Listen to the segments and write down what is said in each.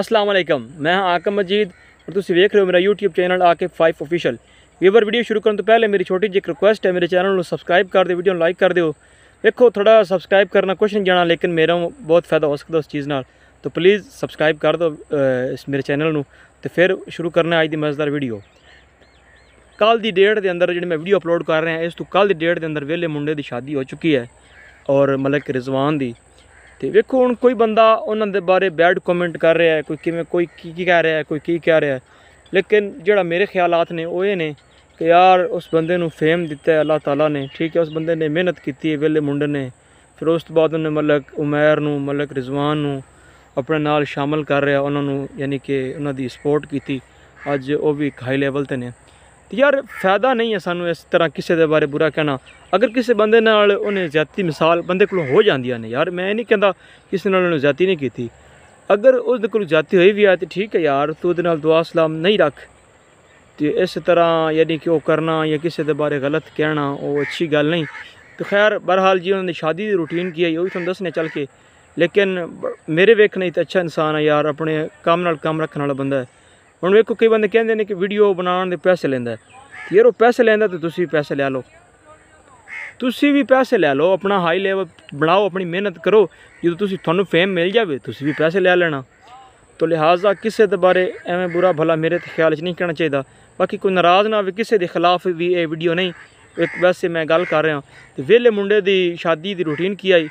अस्सलाम वालेकुम मैं हाँ आकम मजीद और तुम देख रहे हो मेरा यूट्यूब चैनल आके फाइव ऑफिशियल व्यूवर वीडियो शुरू करने तो पहले मेरी छोटी जी एक रिक्वेस्ट है मेरे चैनल को सब्सक्राइब कर दो वीडियो लाइक कर दो देखो थोड़ा सब्सक्राइब करना कुछ नहीं जाना लेकिन मेरा बहुत फायदा हो सकता उस चीज़ ना तो प्लीज़ सब्सक्राइब कर दो इस मेरे चैनल में तो फिर शुरू करना आज की मज़ेदार ਵੀਡੀਓ कल की डेट के अंदर जी मैं वीडियो अपलोड कर रहा ਇਸ इस तू कल डेट के अंदर वेले मुंडे की शादी हो चुकी है और ਮਲਕ रिजवान की ਤੇ ਵੇਖੋ ਹੁਣ ਕੋਈ ਬੰਦਾ ਉਹਨਾਂ ਦੇ ਬਾਰੇ ਬੈਡ ਕਮੈਂਟ ਕਰ ਰਿਹਾ ਹੈ ਕੋਈ ਕਿਵੇਂ ਕੋਈ ਕੀ ਕੀ ਕਹਿ ਰਿਹਾ ਹੈ ਕੋਈ ਕੀ ਕਹਿ ਰਿਹਾ ਹੈ ਲੇਕਿਨ ਜਿਹੜਾ ਮੇਰੇ ਖਿਆਲਾਤ ਨੇ ਉਹ ਇਹ ਨੇ ਕਿ ਯਾਰ ਉਸ ਬੰਦੇ ਨੂੰ ਫੇਮ ਦਿੱਤਾ ਹੈ ਅੱਲਾਹ ਤਾਲਾ ਨੇ ਠੀਕ ਹੈ ਉਸ ਬੰਦੇ ਨੇ ਮਿਹਨਤ ਕੀਤੀ ਹੈ ਵੇਲੇ ਮੁੰਡੇ ਨੇ ਫਿਰ ਉਸ ਤੋਂ ਬਾਅਦ ਉਹਨੇ ਮਲਕ ਉਮੈਰ ਨੂੰ ਮਲਕ ਰਿਜ਼ਵਾਨ ਨੂੰ ਆਪਣੇ ਨਾਲ ਸ਼ਾਮਲ ਕਰ ਰਿਹਾ ਉਹਨਾਂ ਨੂੰ ਯਾਨੀ ਕਿ ਉਹਨਾਂ ਦੀ ਸਪੋਰਟ ਕੀਤੀ ਅੱਜ ਉਹ ਵੀ ਇੱਕ ਹਾਈ ਲੈਵਲ ਤੇ ਨੇ यार फायदा नहीं है सू इस तरह किसी के बारे बुरा कहना अगर किसी बंद उन्हें ज्यादा मिसाल बंद को हो जाए ने यार मैं नहीं कहता किसी उन्हें ज्यादा नहीं की अगर उस जाति हुई भी है तो ठीक है यार तू तो दुआ सलाम नहीं रख तो इस तरह यानी कि वह करना या किसी के बारे गलत कहना वो अच्छी गल नहीं तो खैर बहरहाल जी उन्होंने शादी की रूटीन की है वह दसने चल के लेकिन मेरे वेखने तो अच्छा इंसान है यार अपने काम काम रखने वाला बंदा है ਹੁਣ ਵੇਖੋ ਕਈ ਬੰਦੇ ਕਹਿੰਦੇ ਨੇ ਕਿ ਵੀਡੀਓ ਬਣਾਉਣ ਦੇ ਪੈਸੇ ਲੈਂਦਾ ਯਾਰ ਉਹ ਪੈਸੇ ਲੈਂਦਾ ਤੇ ਤੁਸੀਂ ਪੈਸੇ ਲੈ ਲਓ ਤੁਸੀਂ ਵੀ ਪੈਸੇ ਲੈ ਲਓ ਆਪਣਾ ਹਾਈ ਲੈਵਲ ਬਣਾਓ ਆਪਣੀ ਮਿਹਨਤ ਕਰੋ ਜਦੋਂ ਤੁਸੀਂ ਤੁਹਾਨੂੰ ਫੇਮ ਮਿਲ ਜਾਵੇ ਤੁਸੀਂ ਵੀ ਪੈਸੇ ਲੈ ਲੈਣਾ ਤੋ ਲਿਹਾਜ਼ਾ ਕਿਸੇ ਦੇ ਬਾਰੇ ਐਵੇਂ ਬੁਰਾ ਭਲਾ ਮੇਰੇ ਤੇ ਖਿਆਲ 'ਚ ਨਹੀਂ ਕਰਨਾ ਚਾਹੀਦਾ ਬਾਕੀ ਕੋਈ ਨਾਰਾਜ਼ ਨਾ ਹੋਵੇ ਕਿਸੇ ਦੇ ਖਿਲਾਫ ਵੀ ਇਹ ਵੀਡੀਓ ਨਹੀਂ ਇੱਕ ਵੈਸੇ ਮੈਂ ਗੱਲ ਕਰ ਰਿਹਾ ਤੇ ਵਿਹਲੇ ਮੁੰਡੇ ਦੀ ਸ਼ਾਦੀ ਦੀ ਰੁਟੀਨ ਕੀ ਆਈ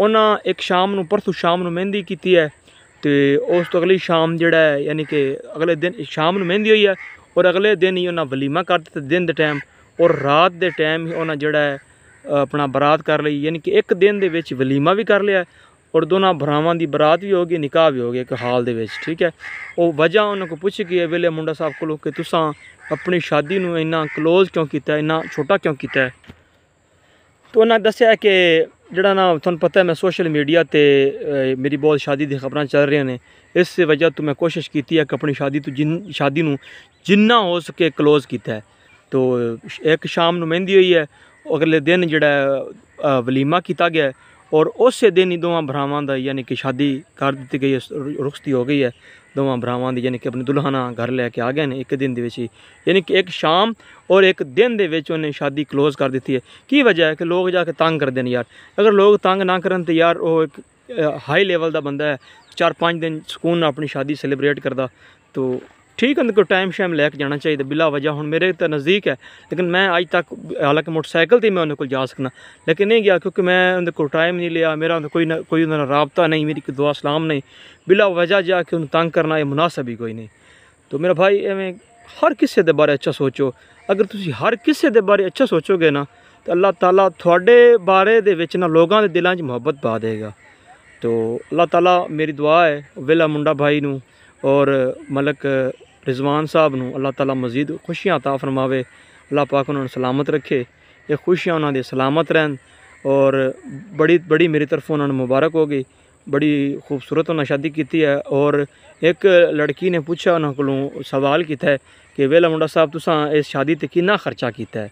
ਉਹਨਾਂ ਇੱਕ ਸ਼ਾਮ ਨੂੰ ਪਰਸੋਂ ਸ਼ਾਮ ਨੂੰ ਮਹਿੰਦੀ ਕੀਤੀ ਹੈ ਤੇ ਉਸ ਤੋਂ ਅਗਲੀ ਸ਼ਾਮ ਜਿਹੜਾ ਹੈ ਯਾਨੀ ਕਿ ਅਗਲੇ ਦਿਨ ਸ਼ਾਮ ਨੂੰ ਮਹਿੰਦੀ ਹੋਈ ਹੈ ਔਰ ਅਗਲੇ ਦਿਨ ਹੀ ਉਹਨਾਂ ਵਲੀਮਾ ਕਰ ਦਿੱਤਾ ਦਿਨ ਦੇ ਟਾਈਮ ਔਰ ਰਾਤ ਦੇ ਟਾਈਮ ਹੀ ਉਹਨਾਂ ਜਿਹੜਾ ਆਪਣਾ ਬਰਾਤ ਕਰ ਲਈ ਯਾਨੀ ਕਿ ਇੱਕ ਦਿਨ ਦੇ ਵਿੱਚ ਵਲੀਮਾ ਵੀ ਕਰ ਲਿਆ ਔਰ ਦੋਨਾਂ ਭਰਾਵਾਂ ਦੀ ਬਰਾਤ ਵੀ ਹੋ ਗਈ ਨਿਕਾਹ ਵੀ ਹੋ ਗਿਆ ਇੱਕ ਹਾਲ ਦੇ ਵਿੱਚ ਠੀਕ ਹੈ ਉਹ ਵਜ੍ਹਾ ਉਹਨਾਂ ਕੋ ਪੁੱਛ ਗਈ ਵੇਲੇ ਮੁੰਡਾ ਸਾਹਿਬ ਕੋਲੋਂ ਕਿ ਤੁਸੀਂ ਆਪਣੀ ਸ਼ਾਦੀ ਨੂੰ ਇੰਨਾ ক্লোਜ਼ ਕਿਉਂ ਕੀਤਾ ਇੰਨਾ ਛੋਟਾ ਕਿਉਂ ਕੀਤਾ ਤੋ ਉਹਨਾਂ ਦੱਸਿਆ ਕਿ ਜਿਹੜਾ ਨਾ ਤੁਹਾਨੂੰ ਪਤਾ ਮੈਂ ਸੋਸ਼ਲ ਮੀਡੀਆ ਤੇ ਮੇਰੀ ਬਹੁਤ ਸ਼ਾਦੀ ਦੀ ਖਬਰਾਂ ਚੱਲ ਰਹੀਆਂ ਨੇ ਇਸ ਵਜ੍ਹਾ ਤੋਂ ਮੈਂ ਕੋਸ਼ਿਸ਼ ਕੀਤੀ ਹੈ ਕਿ ਆਪਣੀ ਸ਼ਾਦੀ ਤੋਂ ਜਿੰਨ ਸ਼ਾਦੀ ਨੂੰ ਜਿੰਨਾ ਹੋ ਸਕੇ ক্লোਜ਼ ਕੀਤਾ ਹੈ ਤੋਂ ਇੱਕ ਸ਼ਾਮ ਨੂੰ ਮਹਿੰਦੀ ਹੋਈ ਹੈ ਅਗਲੇ ਦਿਨ ਜਿਹੜਾ ਵਲੀਮਾ ਕੀਤਾ ਗਿਆ और उस दिन ही दोवों भरावान यानी कि शादी कर दी गई है रुखती हो गई है दोवों भरावान की यानी कि अपने दुल्हना घर लैके आ गए हैं एक दिन ही यानी कि एक शाम और एक दिन के उन्हें शादी क्लोज़ कर दी है की वजह है कि लोग जाके तंग करते हैं यार अगर लोग तंग ना कर तो यार वो एक हाई लेवल का बंदा है चार पाँच दिन सुकून अपनी शादी सेलिब्रेट करता तो ठीक है उनको टाइम शाइम लैके जाना चाहिए बिला वजह हूँ मेरे तो नज़दीक है लेकिन मैं अज तक हालांकि मोटरसाइकिल से मैं को जा सकना लेकिन नहीं गया क्योंकि मैं उनके को टाइम नहीं लिया मेरा कोई न कोई उन्होंने रबता नहीं मेरी कोई दुआ सलाम नहीं बिला वजह जाके उन्हें तंग करना यह मुनासब ही कोई नहीं तो मेरा भाई एवं हर किसी के बारे अच्छा सोचो अगर तुम हर किसी के बारे अच्छा सोचोगे ना तो अल्लाह ताला थोड़े बारे दे लोगों के दिलों से मुहब्बत पा देगा तो अल्लाह तला मेरी दुआ है वेला मुंडा भाई नू और मलक रिजवान साहब न अल्लाह तला मजीद खुशियाँ ता फरमावे अल्लाह पाक उन्होंने सलामत रखे ये खुशियाँ उन्होंने सलामत रहन और बड़ी बड़ी मेरी ਬੜੀ उन्होंने मुबारक हो गई बड़ी खूबसूरत उन्हें शादी की है और एक लड़की ने पूछा उन्होंने को सवाल किया है कि वेला मुंडा साहब तुसा इस शादी से कि खर्चा किया है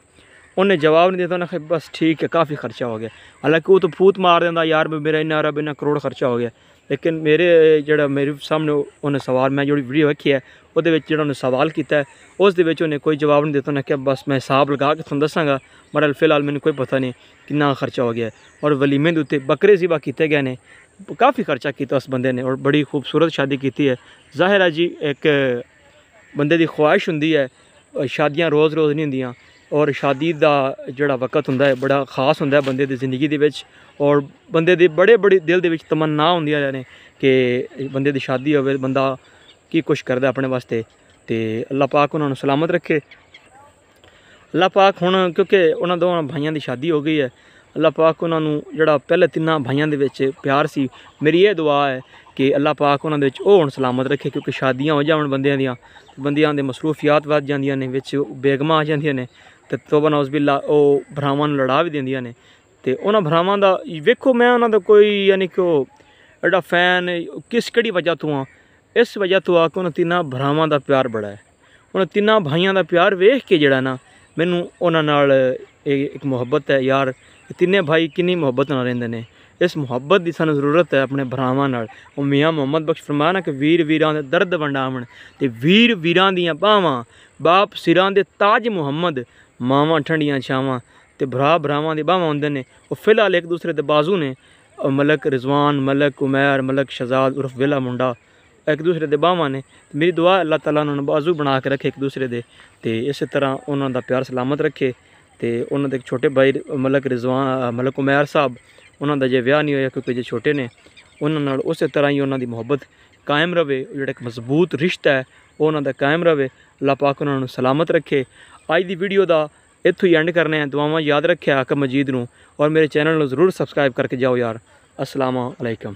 उन्हें जवाब नहीं दिता उन्हें बस ठीक है काफ़ी खर्चा हो गया हालांकि वो तो फूत मार देता यार मेरा इन्ना अरब इन्ना करोड़ खर्चा हो गया लेकिन मेरे जो मेरे सामने उन्हें सवाल मैं जो वीडियो रखी है ओह्दे बिच जेह्ड़ा सवाल किया ऐ उसदे बिच उन्नै कोई जवाब नहीं दित्ता उन्हें क्या बस मैं हिसाब लगा के थुहानूं दसागा मगर फिलहाल मैनूं कोई पता नहीं कि खर्चा हो गया और वलीमे दे उत्ते बकरे ज़िबा किए गए न काफ़ी खर्चा किया उस बंद ने और बड़ी खूबसूरत शादी की है जाहिर है जी एक बंद की ख्वाहिश होंदी है शादियां रोज़ रोज़ नहीं होंदियां ਔਰ ਸ਼ਾਦੀ ਦਾ ਜਿਹੜਾ ਵਕਤ ਹੁੰਦਾ ਹੈ ਬੜਾ ਖਾਸ ਹੁੰਦਾ ਹੈ ਬੰਦੇ ਦੀ ਜ਼ਿੰਦਗੀ ਦੇ ਵਿੱਚ ਔਰ ਬੰਦੇ ਦੇ ਬੜੇ ਬੜੇ ਦਿਲ ਦੇ ਵਿੱਚ ਤਮੰਨਾ ਹੁੰਦੀਆਂ ਨੇ ਕਿ ਬੰਦੇ ਦੀ ਸ਼ਾਦੀ ਹੋਵੇ ਬੰਦਾ ਕੀ ਕੁਝ ਕਰਦਾ ਆਪਣੇ ਵਾਸਤੇ ਤੇ ਅੱਲਾਹ ਪਾਕ ਉਹਨਾਂ ਨੂੰ ਸਲਾਮਤ ਰੱਖੇ ਅੱਲਾਹ ਪਾਕ ਹੁਣ ਕਿਉਂਕਿ ਉਹਨਾਂ ਦੋਵਾਂ ਭਾਈਆਂ ਦੀ ਸ਼ਾਦੀ ਹੋ ਗਈ ਹੈ ਅੱਲਾਹ ਪਾਕ ਉਹਨਾਂ ਨੂੰ ਜਿਹੜਾ ਪਹਿਲੇ ਤਿੰਨਾਂ ਭਾਈਆਂ ਦੇ ਵਿੱਚ ਪਿਆਰ ਸੀ ਮੇਰੀ ਇਹ ਦੁਆ ਹੈ ਕਿ ਅੱਲਾਹ ਪਾਕ ਉਹਨਾਂ ਦੇ ਵਿੱਚ ਉਹ ਹੁਣ ਸਲਾਮਤ ਰੱਖੇ ਕਿਉਂਕਿ ਸ਼ਾਦੀਆਂ ਹੋ ਜਾਵਣ ਬੰਦਿਆਂ ਦੀਆਂ ਬੰਦਿਆਂ ਦੇ ਮਸਰੂਫੀਅਤ ਵੱਧ ਜਾਂਦੀਆਂ ਨੇ ਵਿੱਚ ਬੇਗਮਾ ਆ ਜਾਂਦੀਆਂ ਨੇ ਤੇ ਤੋਬਾ ਲਾ ਉਹ ਭਰਾਵਾਂ ਨੂੰ ਲੜਾ ਵੀ ਦਿੰਦੀਆਂ ਨੇ ਤੇ ਉਹਨਾਂ ਭਰਾਵਾਂ ਦਾ ਵੇਖੋ ਮੈਂ ਉਹਨਾਂ ਦਾ ਕੋਈ ਯਾਨੀ ਕਿ ਉਹ ਐਡਾ ਫੈਨ ਕਿਸ ਕਿਹੜੀ ਵਜ੍ਹਾ ਤੋਂ ਆ ਇਸ ਵਜ੍ਹਾ ਤੋਂ ਆ ਕਿ ਉਹਨਾਂ ਤਿੰਨਾਂ ਭਰਾਵਾਂ ਦਾ ਪਿਆਰ ਬੜਾ ਹੈ ਉਹਨਾਂ ਤਿੰਨਾਂ ਭਾਈਆਂ ਦਾ ਪਿਆਰ ਵੇਖ ਕੇ ਜਿਹੜਾ ਨਾ ਮੈਨੂੰ ਉਹਨਾਂ ਨਾਲ ਇੱਕ ਮੁਹੱਬਤ ਹੈ ਯਾਰ ਤਿੰਨੇ ਭਾਈ ਕਿੰਨੀ ਮੁਹੱਬਤ ਨਾਲ ਰਹਿੰਦੇ ਨੇ ਇਸ ਮੁਹੱਬਤ ਦੀ ਸਾਨੂੰ ਜ਼ਰੂਰਤ ਹੈ ਆਪਣੇ ਭਰਾਵਾਂ ਨਾਲ ਉਹ ਮੀਆਂ ਮੁਹੰਮਦ ਬਖਸ਼ ਫਰਮਾਨਾ ਕਿ ਵੀਰ ਵੀਰਾਂ ਦੇ ਦਰਦ ਵੰਡਾਵਣ ਤੇ ਵੀਰ ਵੀਰਾਂ ਦੀਆਂ ਬਾਹਾਂ ਬਾਪ ਸਿਰਾਂ ਦੇ ਤਾਜ ਮੁਹੰਮਦ ਮਾਵਾਂ ਠੰਡੀਆਂ ਛਾਵਾਂ ਤੇ ਭਰਾ ਭਰਾਵਾਂ ਦੇ ਬਾਹਾਂ ਹੁੰਦੇ ਨੇ ਉਹ ਫਿਲਹਾਲ ਇੱਕ ਦੂਸਰੇ ਦੇ ਬਾਜ਼ੂ ਨੇ ਮਲਕ ਰਿਜ਼ਵਾਨ ਮਲਕ ਉਮੈਰ ਮਲਕ ਸ਼ਹਜ਼ਾਦ ਉਰਫ ਵਿਲਾ ਮੁੰਡਾ ਇੱਕ ਦੂਸਰੇ ਦੇ ਬਾਹਾਂ ਨੇ ਮੇਰੀ ਦੁਆ ਅੱਲਾਹ ਤਾਲਾ ਉਹਨਾਂ ਨੂੰ ਬਾਜ਼ੂ ਬਣਾ ਕੇ ਰੱਖੇ ਇੱਕ ਦੂਸਰੇ ਦੇ ਤੇ ਇਸੇ ਤਰ੍ਹਾਂ ਉਹਨਾਂ ਦਾ ਪਿਆਰ ਸਲਾਮਤ ਰੱਖੇ ਤੇ ਉਹਨਾਂ ਦੇ ਇੱਕ ਛੋਟੇ ਭਾਈ ਮਲਕ ਰਿਜ਼ਵਾਨ ਮਲਕ ਉਮੈਰ ਸਾਹਿਬ ਉਹਨਾਂ ਦਾ ਜੇ ਵਿਆਹ ਨਹੀਂ ਹੋਇਆ ਕਿਉਂਕਿ ਜੇ ਛੋਟੇ ਨੇ ਉਹਨਾਂ ਨਾਲ ਉਸੇ ਤਰ੍ਹਾਂ ਹੀ ਉਹਨਾਂ ਦੀ ਮੁਹੱਬਤ ਕਾਇਮ ਰਵੇ ਜਿਹੜਾ ਇੱਕ ਮਜ਼ਬੂਤ ਰਿਸ਼ਤਾ ਹੈ ਉਹ ਉਹਨਾਂ ਦਾ ਕਾਇਮ ਰਵੇ ਅੱਲਾਹ ਪਾਕ ਉਹਨਾਂ ਨੂੰ ਸਲਾਮਤ ਰੱਖੇ ਅੱਜ ਦੀ ਵੀਡੀਓ ਦਾ ਇੱਥੋਂ ਹੀ ਐਂਡ ਕਰਨੇ ਆ ਦੁਆਵਾਂ ਯਾਦ ਰੱਖਿਆ ਕਿ ਮਜੀਦ ਨੂੰ ਔਰ ਮੇਰੇ ਚੈਨਲ ਨੂੰ ਜ਼ਰੂਰ ਸਬਸਕ੍ਰਾਈਬ ਕਰਕੇ ਜਾਓ ਯਾਰ ਅਸਲਾਮੁਅਲੈਕਮ